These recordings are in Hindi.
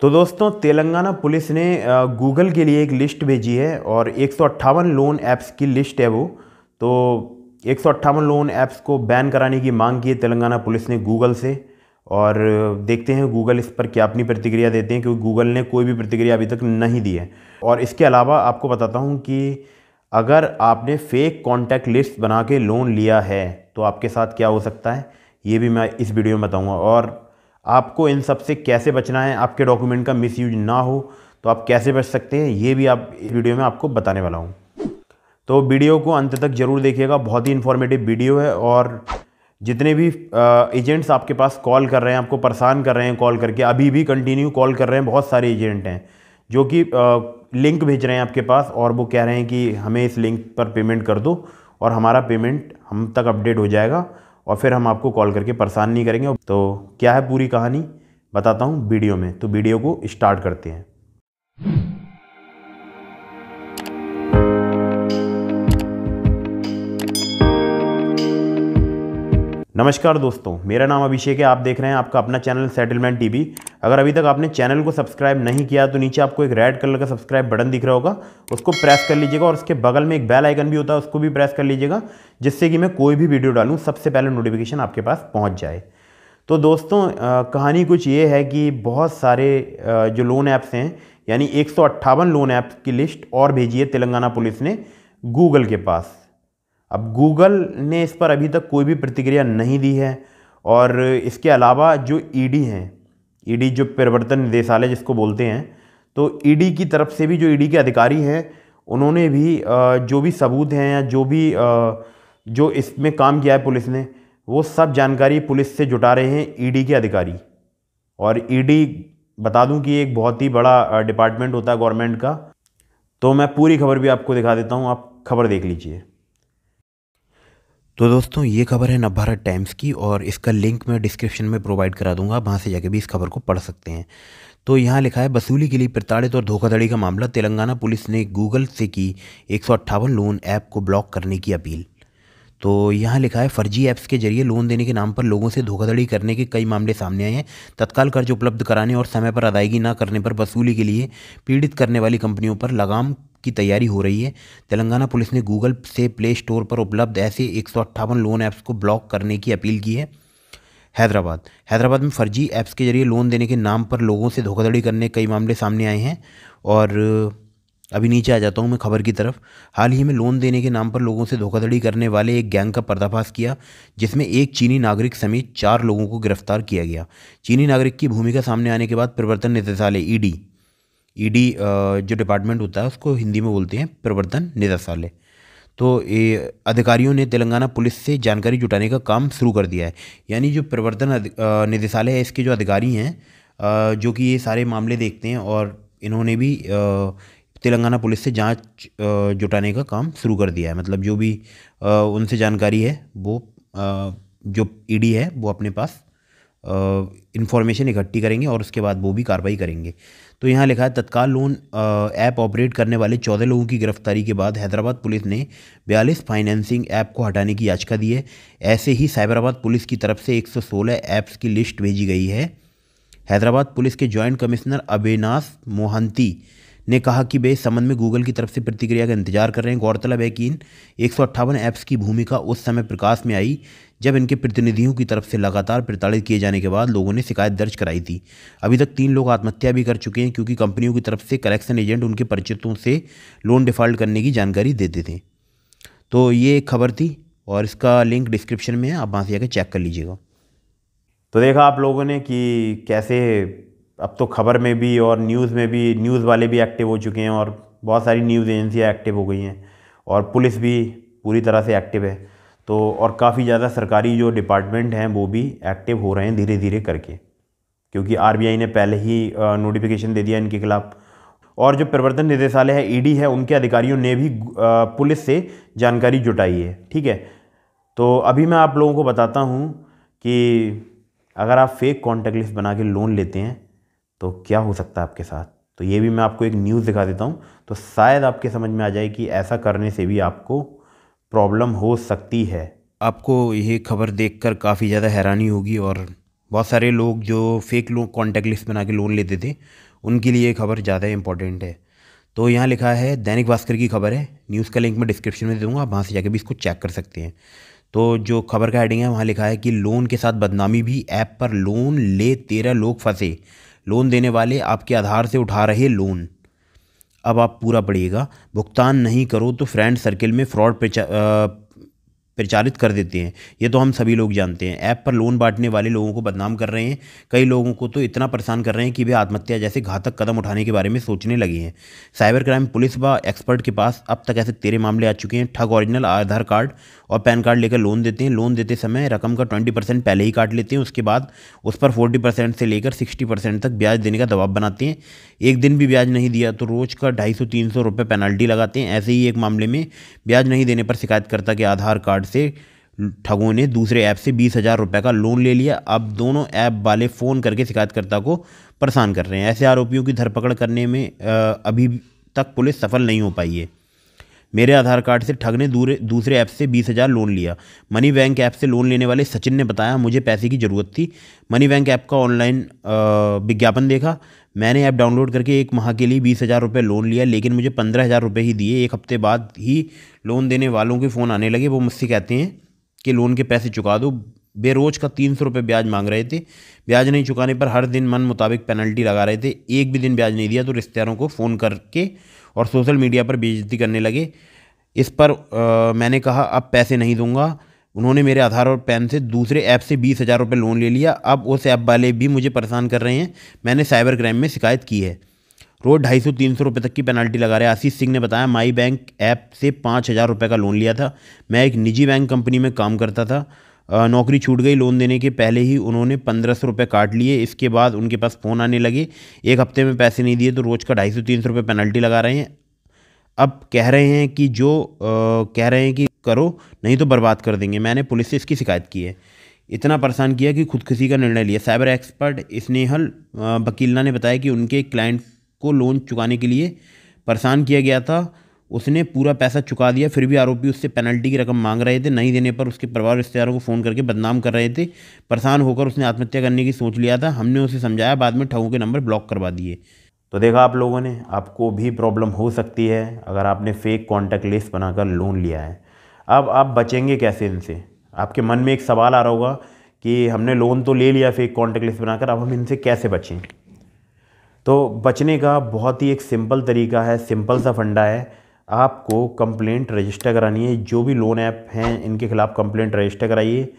तो दोस्तों तेलंगाना पुलिस ने गूगल के लिए एक लिस्ट भेजी है और एक लोन ऐप्स की लिस्ट है वो तो एक लोन ऐप्स को बैन कराने की मांग की है तेलंगाना पुलिस ने गूगल से और देखते हैं गूगल इस पर क्या अपनी प्रतिक्रिया देते हैं क्योंकि गूगल ने कोई भी प्रतिक्रिया अभी तक नहीं दी है और इसके अलावा आपको बताता हूँ कि अगर आपने फेक कॉन्टैक्ट लिस्ट बना के लोन लिया है तो आपके साथ क्या हो सकता है ये भी मैं इस वीडियो में बताऊँगा और आपको इन सब से कैसे बचना है आपके डॉक्यूमेंट का मिस यूज ना हो तो आप कैसे बच सकते हैं ये भी आप इस वीडियो में आपको बताने वाला हूँ तो वीडियो को अंत तक ज़रूर देखिएगा बहुत ही इन्फॉर्मेटिव वीडियो है और जितने भी एजेंट्स आपके पास कॉल कर रहे हैं आपको परेशान कर रहे हैं कॉल करके अभी भी कंटिन्यू कॉल कर रहे हैं बहुत सारे एजेंट हैं जो कि लिंक भेज रहे हैं आपके पास और वो कह रहे हैं कि हमें इस लिंक पर पेमेंट कर दो और हमारा पेमेंट हम तक अपडेट हो जाएगा और फिर हम आपको कॉल करके परेशान नहीं करेंगे तो क्या है पूरी कहानी बताता हूँ वीडियो में तो वीडियो को स्टार्ट करते हैं नमस्कार दोस्तों मेरा नाम अभिषेक है आप देख रहे हैं आपका अपना चैनल सेटलमेंट टीवी अगर अभी तक आपने चैनल को सब्सक्राइब नहीं किया तो नीचे आपको एक रेड कलर का सब्सक्राइब बटन दिख रहा होगा उसको प्रेस कर लीजिएगा और उसके बगल में एक बेल आइकन भी होता है उसको भी प्रेस कर लीजिएगा जिससे कि मैं कोई भी वीडियो डालूँ सबसे पहले नोटिफिकेशन आपके पास पहुँच जाए तो दोस्तों कहानी कुछ ये है कि बहुत सारे जो लोन ऐप्स हैं यानी एक लोन ऐप्स की लिस्ट और भेजी है तेलंगाना पुलिस ने गूगल के पास अब गूगल ने इस पर अभी तक कोई भी प्रतिक्रिया नहीं दी है और इसके अलावा जो ईडी e हैं ईडी e जो परिवर्तन निदेशालय जिसको बोलते हैं तो ईडी e की तरफ से भी जो ईडी के अधिकारी हैं उन्होंने भी जो भी सबूत हैं या जो भी जो इसमें काम किया है पुलिस ने वो सब जानकारी पुलिस से जुटा रहे हैं ईडी के अधिकारी और ईडी बता दूं कि एक बहुत ही बड़ा डिपार्टमेंट होता है गवर्नमेंट का तो मैं पूरी खबर भी आपको दिखा देता हूँ आप खबर देख लीजिए तो दोस्तों ये खबर है नवभारत टाइम्स की और इसका लिंक मैं डिस्क्रिप्शन में प्रोवाइड करा दूंगा वहाँ से जाके भी इस खबर को पढ़ सकते हैं तो यहाँ लिखा है वसूली के लिए प्रताड़ित और धोखाधड़ी का मामला तेलंगाना पुलिस ने गूगल से की एक लोन ऐप को ब्लॉक करने की अपील तो यहाँ लिखा है फर्जी ऐप्स के जरिए लोन देने के नाम पर लोगों से धोखाधड़ी करने के कई मामले सामने आए हैं तत्काल कर्ज उपलब्ध कराने और समय पर अदायगी न करने पर वसूली के लिए पीड़ित करने वाली कंपनियों पर लगाम की तैयारी हो रही है तेलंगाना पुलिस ने गूगल से प्ले स्टोर पर उपलब्ध ऐसे एक लोन ऐप्स को ब्लॉक करने की अपील की है हैदराबाद हैदराबाद में फर्जी ऐप्स के जरिए लोन देने के नाम पर लोगों से धोखाधड़ी करने कई मामले सामने आए हैं और अभी नीचे आ जाता हूँ मैं खबर की तरफ हाल ही में लोन देने के नाम पर लोगों से धोखाधड़ी करने वाले एक गैंग का पर्दाफाश किया जिसमें एक चीनी नागरिक समेत चार लोगों को गिरफ्तार किया गया चीनी नागरिक की भूमिका सामने आने के बाद प्रवर्तन निदेशालय ईडी e ईडी e जो डिपार्टमेंट होता है उसको हिंदी में बोलते हैं प्रवर्तन निदेशालय तो ये अधिकारियों ने तेलंगाना पुलिस से जानकारी जुटाने का काम शुरू कर दिया है यानी जो प्रवर्तन निदेशालय है इसके जो अधिकारी हैं जो कि ये सारे मामले देखते हैं और इन्होंने भी तेलंगाना पुलिस से जांच जुटाने का काम शुरू कर दिया है मतलब जो भी उनसे जानकारी है वो जो ईडी है वो अपने पास इन्फॉर्मेशन इकट्ठी करेंगे और उसके बाद वो भी कार्रवाई करेंगे तो यहाँ लिखा है तत्काल लोन ऐप ऑपरेट करने वाले चौदह लोगों की गिरफ्तारी के बाद हैदराबाद पुलिस ने बयालीस फाइनेंसिंग ऐप को हटाने की याचिका दी है ऐसे ही साइबराबाद पुलिस की तरफ से एक ऐप्स की लिस्ट भेजी गई है हैदराबाद पुलिस के जॉइंट कमिश्नर अविनाश मोहंती ने कहा कि वे इस संबंध में गूगल की तरफ से प्रतिक्रिया का इंतजार कर रहे हैं गौरतलब है कि इन एक ऐप्स की भूमिका उस समय प्रकाश में आई जब इनके प्रतिनिधियों की तरफ से लगातार प्रताड़ित किए जाने के बाद लोगों ने शिकायत दर्ज कराई थी अभी तक तीन लोग आत्महत्या भी कर चुके हैं क्योंकि कंपनियों की तरफ से कलेक्शन एजेंट उनके परिचितों से लोन डिफॉल्ट करने की जानकारी देते थे तो ये एक खबर थी और इसका लिंक डिस्क्रिप्शन में है आप वहाँ से जाकर चेक कर लीजिएगा तो देखा आप लोगों ने कि कैसे अब तो खबर में भी और न्यूज़ में भी न्यूज़ वाले भी एक्टिव हो चुके हैं और बहुत सारी न्यूज़ एजेंसियाँ एक्टिव हो गई हैं और पुलिस भी पूरी तरह से एक्टिव है तो और काफ़ी ज़्यादा सरकारी जो डिपार्टमेंट हैं वो भी एक्टिव हो रहे हैं धीरे धीरे करके क्योंकि आरबीआई ने पहले ही नोटिफिकेशन दे दिया इनके खिलाफ़ और जो प्रवर्तन निदेशालय है ईडी है उनके अधिकारियों ने भी पुलिस से जानकारी जुटाई है ठीक है तो अभी मैं आप लोगों को बताता हूँ कि अगर आप फेक कॉन्टैक्ट लिस्ट बना के लोन लेते हैं तो क्या हो सकता है आपके साथ तो ये भी मैं आपको एक न्यूज़ दिखा देता हूँ तो शायद आपके समझ में आ जाए कि ऐसा करने से भी आपको प्रॉब्लम हो सकती है आपको ये खबर देखकर काफ़ी ज़्यादा हैरानी होगी और बहुत सारे लोग जो फेक लोग कॉन्टैक्ट लिस्ट बना के लोन लेते थे उनके लिए ये खबर ज़्यादा इंपॉर्टेंट है तो यहाँ लिखा है दैनिक भास्कर की खबर है न्यूज़ का लिंक मैं डिस्क्रिप्शन में दे दूँगा आप वहाँ से जाकर भी इसको चेक कर सकते हैं तो जो खबर का हेडिंग है वहाँ लिखा है कि लोन के साथ बदनामी भी ऐप पर लोन ले तेरह लोग फंसे लोन देने वाले आपके आधार से उठा रहे लोन अब आप पूरा पढ़िएगा भुगतान नहीं करो तो फ्रेंड सर्किल में फ्रॉड प्रचारित कर देते हैं ये तो हम सभी लोग जानते हैं ऐप पर लोन बांटने वाले लोगों को बदनाम कर रहे हैं कई लोगों को तो इतना परेशान कर रहे हैं कि वे आत्महत्या जैसे घातक कदम उठाने के बारे में सोचने लगे हैं साइबर क्राइम पुलिस व एक्सपर्ट के पास अब तक ऐसे तेरे मामले आ चुके हैं ठग ओरिजिनल आधार कार्ड और पैन कार्ड लेकर लोन देते हैं लोन देते समय रकम का ट्वेंटी परसेंट पहले ही काट लेते हैं उसके बाद उस पर फोर्टी परसेंट से लेकर सिक्सटी परसेंट तक ब्याज देने का दबाव बनाते हैं एक दिन भी ब्याज नहीं दिया तो रोज़ का ढाई सौ तीन सौ रुपये पेनल्टी लगाते हैं ऐसे ही एक मामले में ब्याज नहीं देने पर शिकायतकर्ता के आधार कार्ड कार्ड से ठगों ने दूसरे ऐप से बीस हज़ार रुपये का लोन ले लिया अब दोनों ऐप वाले फ़ोन करके शिकायतकर्ता को परेशान कर रहे हैं ऐसे आरोपियों की धरपकड़ करने में अभी तक पुलिस सफल नहीं हो पाई है मेरे आधार कार्ड से ठग ने दूसरे ऐप से बीस हज़ार लोन लिया मनी बैंक ऐप से लोन लेने वाले सचिन ने बताया मुझे पैसे की ज़रूरत थी मनी बैंक ऐप का ऑनलाइन विज्ञापन देखा मैंने ऐप डाउनलोड करके एक माह के लिए बीस हज़ार रुपये लोन लिया लेकिन मुझे पंद्रह हज़ार रुपये ही दिए एक हफ्ते बाद ही लोन देने वालों के फ़ोन आने लगे वो मुझसे कहते हैं कि लोन के पैसे चुका दो बेरोज का तीन सौ रुपये ब्याज मांग रहे थे ब्याज नहीं चुकाने पर हर दिन मन मुताबिक पेनल्टी लगा रहे थे एक भी दिन ब्याज नहीं दिया तो रिश्तेदारों को फ़ोन करके और सोशल मीडिया पर बेइज्जती करने लगे इस पर आ, मैंने कहा अब पैसे नहीं दूंगा उन्होंने मेरे आधार और पैन से दूसरे ऐप से बीस हज़ार रुपये लोन ले लिया अब उस ऐप वाले भी मुझे परेशान कर रहे हैं मैंने साइबर क्राइम में शिकायत की है रोज ढाई सौ तीन सौ रुपये तक की पेनल्टी लगा रहे आशीष सिंह ने बताया माई बैंक ऐप से पाँच हज़ार रुपये का लोन लिया था मैं एक निजी बैंक कंपनी में काम करता था नौकरी छूट गई लोन देने के पहले ही उन्होंने पंद्रह सौ रुपये काट लिए इसके बाद उनके पास फ़ोन आने लगे एक हफ्ते में पैसे नहीं दिए तो रोज़ का ढाई सौ तीन सौ रुपये पेनल्टी लगा रहे हैं अब कह रहे हैं कि जो आ, कह रहे हैं कि करो नहीं तो बर्बाद कर देंगे मैंने पुलिस से इसकी शिकायत की है इतना परेशान किया कि खुदकुशी का निर्णय लिया साइबर एक्सपर्ट स्नेहल वकीलना ने बताया कि उनके क्लाइंट को लोन चुकाने के लिए परेशान किया गया था उसने पूरा पैसा चुका दिया फिर भी आरोपी उससे पेनल्टी की रकम मांग रहे थे नहीं देने पर उसके परिवार रिश्तेदारों को फ़ोन करके बदनाम कर रहे थे परेशान होकर उसने आत्महत्या करने की सोच लिया था हमने उसे समझाया बाद में ठगों के नंबर ब्लॉक करवा दिए तो देखा आप लोगों ने आपको भी प्रॉब्लम हो सकती है अगर आपने फेक कॉन्टैक्ट लिस्ट बनाकर लोन लिया है अब आप बचेंगे कैसे इनसे आपके मन में एक सवाल आ रहा होगा कि हमने लोन तो ले लिया फेक कॉन्टैक्ट लिस्ट बनाकर अब हम इनसे कैसे बचें तो बचने का बहुत ही एक सिंपल तरीका है सिंपल सा फंडा है आपको कंप्लेंट रजिस्टर करानी है जो भी लोन ऐप हैं इनके खिलाफ़ कंप्लेंट रजिस्टर कराइए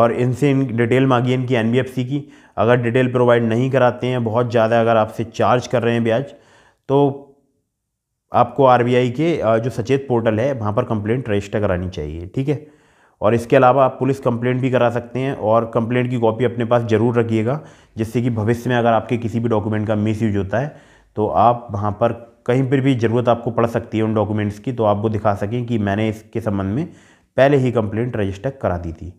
और इनसे इन डिटेल मांगिए इनकी एन की अगर डिटेल प्रोवाइड नहीं कराते हैं बहुत ज़्यादा अगर आपसे चार्ज कर रहे हैं ब्याज तो आपको आर के जो सचेत पोर्टल है वहाँ पर कंप्लेंट रजिस्टर करानी चाहिए ठीक है और इसके अलावा आप पुलिस कंप्लेंट भी करा सकते हैं और कंप्लेंट की कॉपी अपने पास ज़रूर रखिएगा जिससे कि भविष्य में अगर आपके किसी भी डॉक्यूमेंट का मिस होता है तो आप वहाँ पर कहीं पर भी ज़रूरत आपको पड़ सकती है उन डॉक्यूमेंट्स की तो आप वो दिखा सकें कि मैंने इसके संबंध में पहले ही कंप्लेंट रजिस्टर करा दी थी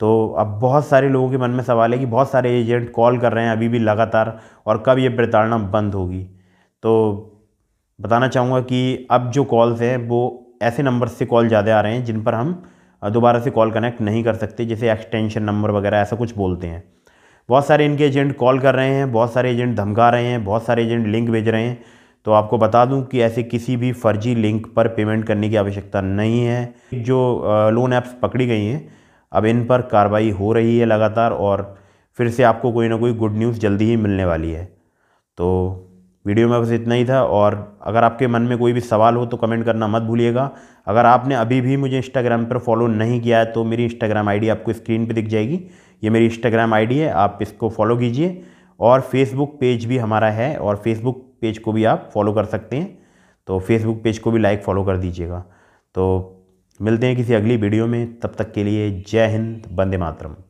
तो अब बहुत सारे लोगों के मन में सवाल है कि बहुत सारे एजेंट कॉल कर रहे हैं अभी भी लगातार और कब ये प्रताड़ना बंद होगी तो बताना चाहूँगा कि अब जो कॉल्स हैं वो ऐसे नंबर से कॉल ज़्यादा आ रहे हैं जिन पर हम दोबारा से कॉल कनेक्ट नहीं कर सकते जैसे एक्सटेंशन नंबर वगैरह ऐसा कुछ बोलते हैं बहुत सारे इनके एजेंट कॉल कर रहे हैं बहुत सारे एजेंट धमका रहे हैं बहुत सारे एजेंट लिंक भेज रहे हैं तो आपको बता दूं कि ऐसे किसी भी फर्जी लिंक पर पेमेंट करने की आवश्यकता नहीं है जो लोन ऐप्स पकड़ी गई हैं अब इन पर कार्रवाई हो रही है लगातार और फिर से आपको कोई ना कोई गुड न्यूज़ जल्दी ही मिलने वाली है तो वीडियो में बस इतना ही था और अगर आपके मन में कोई भी सवाल हो तो कमेंट करना मत भूलिएगा अगर आपने अभी भी मुझे इंस्टाग्राम पर फॉलो नहीं किया है तो मेरी इंस्टाग्राम आईडी आपको स्क्रीन पर दिख जाएगी ये मेरी इंस्टाग्राम आईडी है आप इसको फॉलो कीजिए और फेसबुक पेज भी हमारा है और फेसबुक पेज को भी आप फॉलो कर सकते हैं तो फेसबुक पेज को भी लाइक फॉलो कर दीजिएगा तो मिलते हैं किसी अगली वीडियो में तब तक के लिए जय हिंद वंदे मातरम